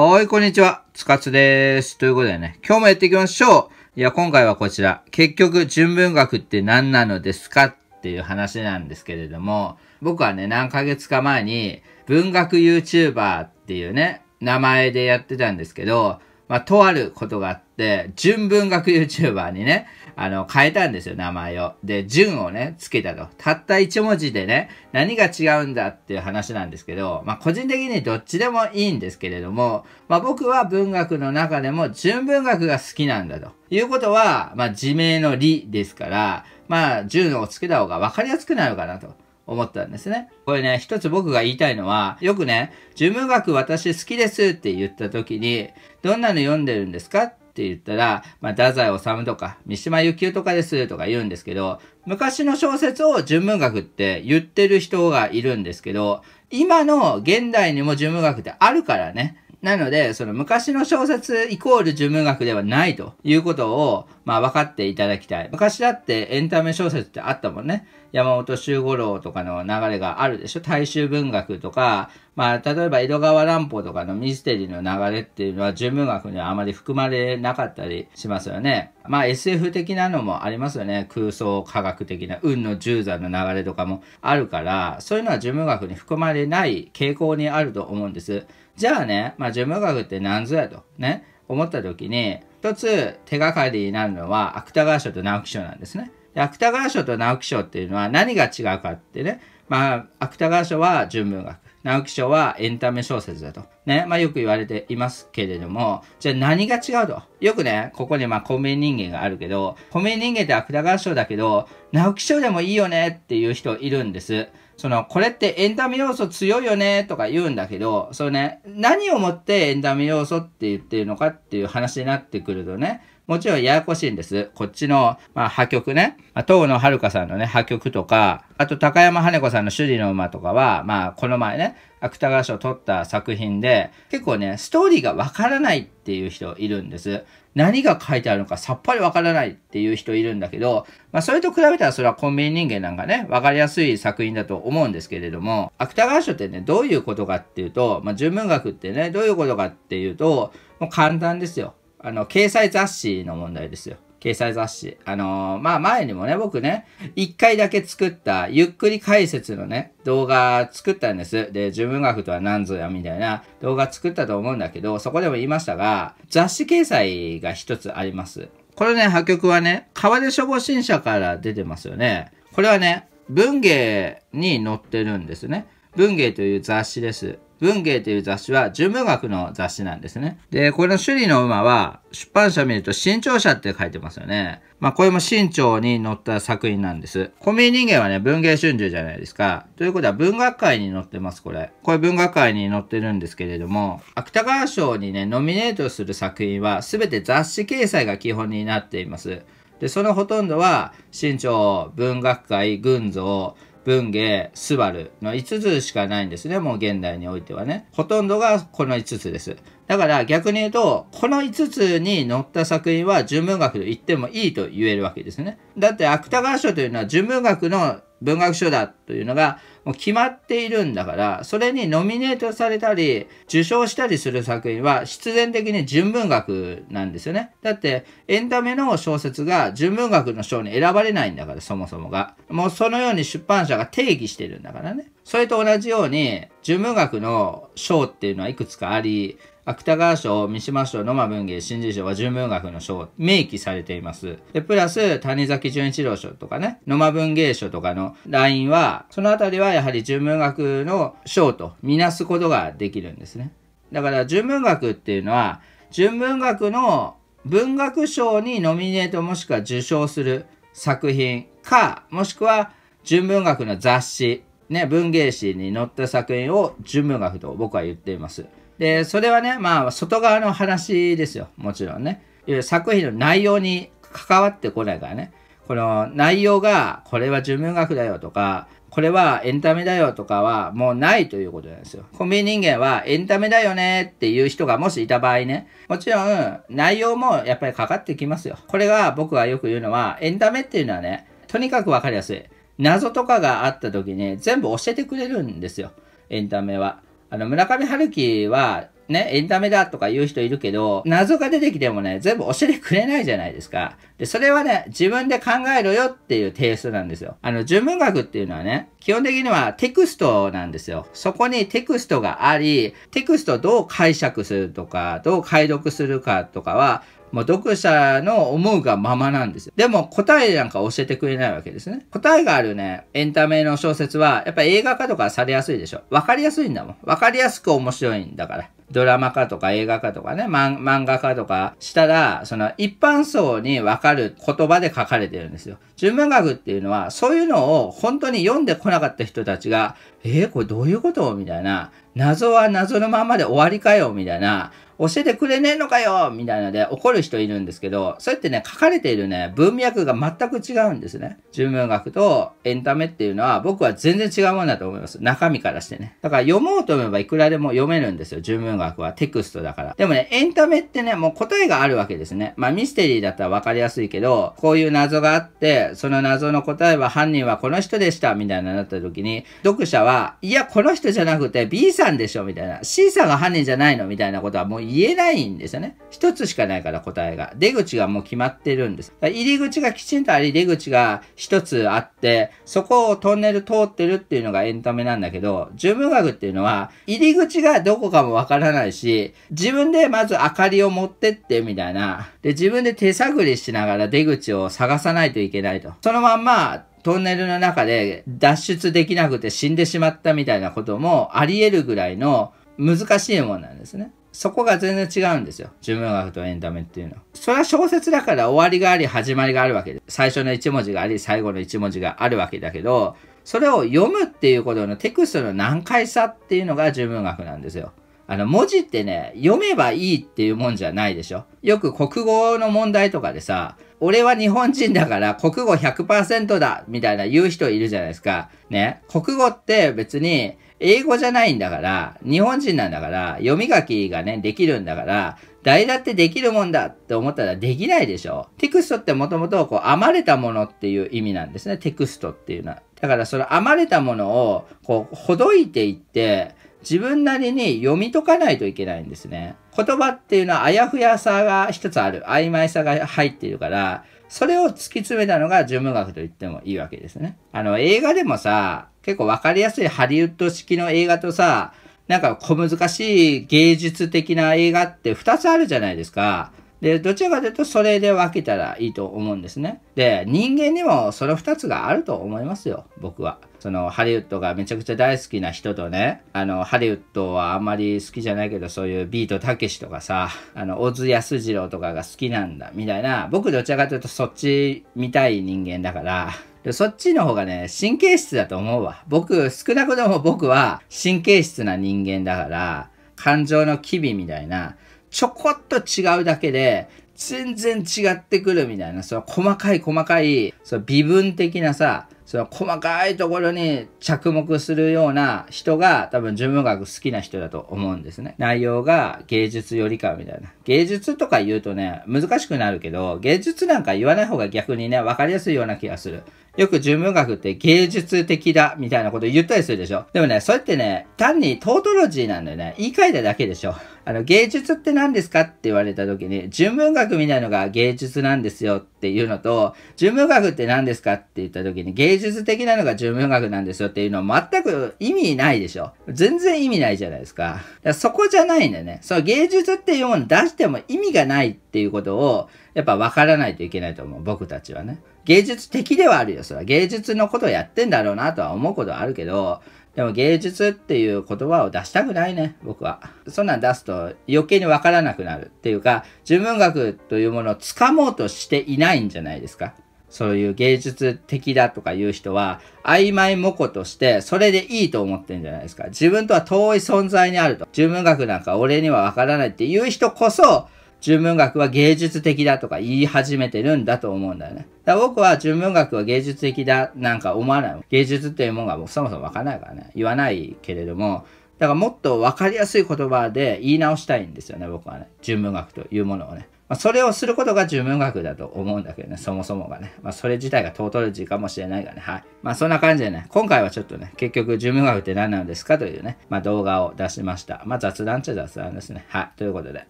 はい、こんにちは。つかつです。ということでね、今日もやっていきましょう。いや、今回はこちら。結局、純文学って何なのですかっていう話なんですけれども、僕はね、何ヶ月か前に、文学 YouTuber っていうね、名前でやってたんですけど、まあ、とあることがあって、純文学 YouTuber にね、あの、変えたんですよ、名前を。で、純をね、つけたと。たった一文字でね、何が違うんだっていう話なんですけど、まあ、個人的にどっちでもいいんですけれども、まあ、僕は文学の中でも純文学が好きなんだと。いうことは、まあ、自明の理ですから、まあ、純をつけた方が分かりやすくなるかなと。思ったんですね。これね、一つ僕が言いたいのは、よくね、事務学私好きですって言った時に、どんなの読んでるんですかって言ったら、まあ、太宰治とか、三島由紀夫とかですとか言うんですけど、昔の小説を純文学って言ってる人がいるんですけど、今の現代にも純文学ってあるからね。なので、その昔の小説イコール純文学ではないということを、まあ分かっていただきたい。昔だってエンタメ小説ってあったもんね。山本周五郎とかの流れがあるでしょ。大衆文学とか、まあ例えば江戸川乱歩とかのミステリーの流れっていうのは純文学にはあまり含まれなかったりしますよね。まあ SF 的なのもありますよね。空想科学的な、運の十座の流れとかもあるから、そういうのは純文学に含まれない傾向にあると思うんです。じゃあね、まあ、純文学って何ぞやと、ね、思った時に、一つ手がかりになるのは、芥川賞と直木賞なんですね。で芥川賞と直木賞っていうのは何が違うかってね、まあ、芥川賞は純文学、直木賞はエンタメ小説だと。ね、まあよく言われていますけれども、じゃあ何が違うと。よくね、ここにまあ公明人間があるけど、公明人間って芥川賞だけど、直木賞でもいいよねっていう人いるんです。その、これってエンタメ要素強いよねとか言うんだけど、そのね、何をもってエンタメ要素って言ってるのかっていう話になってくるとね、もちろんややこしいんです。こっちの、まあ、破局ね。まあ、東野遥さんのね、破局とか、あと高山羽子さんの首里の馬とかは、まあ、この前ね、芥川賞を取った作品で、結構ね、ストーリーがわからないっていう人いるんです。何が書いてあるのかさっぱりわからないっていう人いるんだけど、まあ、それと比べたらそれはコンビニ人間なんかね、わかりやすい作品だと思うんですけれども、芥川賞ってね、どういうことかっていうと、まあ、純文学ってね、どういうことかっていうと、もう簡単ですよ。あの、掲載雑誌の問題ですよ。掲載雑誌。あのー、まあ前にもね、僕ね、一回だけ作った、ゆっくり解説のね、動画作ったんです。で、純文学とは何ぞや、みたいな動画作ったと思うんだけど、そこでも言いましたが、雑誌掲載が一つあります。これね、破局はね、川出処方新社から出てますよね。これはね、文芸に載ってるんですね。文芸という雑誌です。文芸という雑誌は純文学の雑誌なんですね。で、これの首里の馬は、出版社見ると新潮社って書いてますよね。まあ、これも新潮に載った作品なんです。コミ人間はね、文芸春秋じゃないですか。ということは文学界に載ってます、これ。これ文学界に載ってるんですけれども、芥川賞にね、ノミネートする作品は、全て雑誌掲載が基本になっています。で、そのほとんどは、新潮、文学界、群像、文芸、スバルの5つしかないんですね。もう現代においてはね。ほとんどがこの5つです。だから逆に言うと、この5つに載った作品は純文学と言ってもいいと言えるわけですね。だって芥川賞というのは純文学の文学賞だというのがもう決まっているんだから、それにノミネートされたり、受賞したりする作品は必然的に純文学なんですよね。だって、エンタメの小説が純文学の賞に選ばれないんだから、そもそもが。もうそのように出版社が定義してるんだからね。それと同じように、純文学の賞っていうのはいくつかあり、芥川賞、三島賞、野間文芸、新人賞は純文学の賞、明記されています。で、プラス、谷崎潤一郎賞とかね、野間文芸賞とかのラインは、そのあたりはやはり純文学の章とみなすことができるんですね。だから純文学っていうのは純文学の文学賞にノミネートもしくは受賞する作品かもしくは純文学の雑誌、ね、文芸誌に載った作品を純文学と僕は言っています。で、それはね、まあ、外側の話ですよ。もちろんね。作品の内容に関わってこないからね。この内容が、これは純文学だよとか、これはエンタメだよとかはもうないということなんですよ。コンビニ人間はエンタメだよねっていう人がもしいた場合ね、もちろん内容もやっぱりかかってきますよ。これが僕がよく言うのは、エンタメっていうのはね、とにかくわかりやすい。謎とかがあった時に全部教えてくれるんですよ。エンタメは。あの、村上春樹はね、エンタメだとか言う人いるけど、謎が出てきてもね、全部教えてくれないじゃないですか。で、それはね、自分で考えろよっていう提出なんですよ。あの、純文学っていうのはね、基本的にはテクストなんですよ。そこにテクストがあり、テクストをどう解釈するとか、どう解読するかとかは、もう読者の思うがままなんですよ。でも答えなんか教えてくれないわけですね。答えがあるね、エンタメの小説は、やっぱ映画化とかされやすいでしょ。わかりやすいんだもん。わかりやすく面白いんだから。ドラマ化とか映画化とかね、漫画化とかしたら、その一般層にわかる言葉で書かれてるんですよ。純文学っていうのは、そういうのを本当に読んでこなかった人たちが、えー、これどういうことみたいな、謎は謎のままで終わりかよみたいな、教えてくれねえのかよみたいなので怒る人いるんですけど、そうやってね、書かれているね、文脈が全く違うんですね。純文学とエンタメっていうのは僕は全然違うものだと思います。中身からしてね。だから読もうと思えばいくらでも読めるんですよ。純文学はテクストだから。でもね、エンタメってね、もう答えがあるわけですね。まあミステリーだったらわかりやすいけど、こういう謎があって、その謎の答えは犯人はこの人でした、みたいななった時に、読者は、いや、この人じゃなくて B さんでしょ、みたいな。C さんが犯人じゃないの、みたいなことはもう言えないんですよね。一つしかないから答えが。出口がもう決まってるんです。入り口がきちんとあり、出口が一つあって、そこをトンネル通ってるっていうのがエンタメなんだけど、純文学っていうのは、入り口がどこかもわからないし、自分でまず明かりを持ってってみたいな。で、自分で手探りしながら出口を探さないといけないと。そのまんま、トンネルの中で脱出できなくて死んでしまったみたいなこともあり得るぐらいの難しいもんなんですね。そこが全然違うんですよ。純文学とエンタメっていうのは。それは小説だから終わりがあり始まりがあるわけで、最初の1文字があり最後の1文字があるわけだけど、それを読むっていうことのテクストの難解さっていうのが純文学なんですよ。あの、文字ってね、読めばいいっていうもんじゃないでしょ。よく国語の問題とかでさ、俺は日本人だから国語100%だみたいな言う人いるじゃないですか。ね。国語って別に英語じゃないんだから、日本人なんだから、読み書きがね、できるんだから、誰だってできるもんだって思ったらできないでしょ。テクストってもともとこう、編まれたものっていう意味なんですね。テクストっていうのは。だからその編まれたものを、こう、ほどいていって、自分なりに読み解かないといけないんですね。言葉っていうのはあやふやさが一つある。曖昧さが入っているから、それを突き詰めたのが純文学と言ってもいいわけですね。あの、映画でもさ、結構わかりやすいハリウッド式の映画とさ、なんか小難しい芸術的な映画って2つあるじゃないですか。で、どちらかというとそれで分けたらいいと思うんですね。で、人間にもその2つがあると思いますよ、僕は。そのハリウッドがめちゃくちゃ大好きな人とね、あの、ハリウッドはあんまり好きじゃないけど、そういうビートたけしとかさ、あの、小津安二郎とかが好きなんだ、みたいな、僕どちらかというとそっち見たい人間だから、でそっちの方がね、神経質だと思うわ。僕、少なくとも僕は神経質な人間だから、感情の機微みたいな、ちょこっと違うだけで、全然違ってくるみたいな、その細かい細かい、その微分的なさ、その細かいところに着目するような人が多分純文学好きな人だと思うんですね。内容が芸術よりかみたいな。芸術とか言うとね、難しくなるけど、芸術なんか言わない方が逆にね、わかりやすいような気がする。よく純文学って芸術的だみたいなこと言ったりするでしょでもね、そうやってね、単にトートロジーなんだよね。言い換えただけでしょ。あの、芸術って何ですかって言われた時に、純文学みたいなのが芸術なんですよっていうのと、純文学って何ですかって言った時に芸術的なのが純文学なんですよっていうのは全く意味ないでしょ。全然意味ないじゃないですか。かそこじゃないんだよね。その芸術っていうもの出しても意味がないっていうことを、やっぱ分からないといけないと思う。僕たちはね。芸術的ではあるよ。それは芸術のことをやってんだろうなとは思うことはあるけど、でも芸術っていう言葉を出したくないね、僕は。そんなん出すと余計にわからなくなるっていうか、純文学というものを掴もうとしていないんじゃないですか。そういう芸術的だとかいう人は、曖昧模倣として、それでいいと思ってんじゃないですか。自分とは遠い存在にあると。純文学なんか俺にはわからないっていう人こそ、純文学は芸術的だとか言い始めてるんだと思うんだよね。だから僕は純文学は芸術的だなんか思わない。芸術っていうものが僕そもそもわからないからね。言わないけれども、だからもっと分かりやすい言葉で言い直したいんですよね、僕はね。純文学というものをね。まあ、それをすることが呪文学だと思うんだけどね、そもそもがね。まあ、それ自体が尊い字かもしれないがね、はい。まあ、そんな感じでね、今回はちょっとね、結局、呪文学って何なんですかというね、まあ、動画を出しました。まあ、雑談っちゃ雑談ですね。はい。ということで、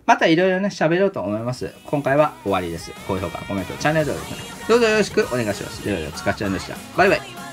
またいろいろね、喋ろうと思います。今回は終わりです。高評価、コメント、チャンネル登録、ね、どうぞよろしくお願いします。いろいろつかちゃんでした。バイバイ。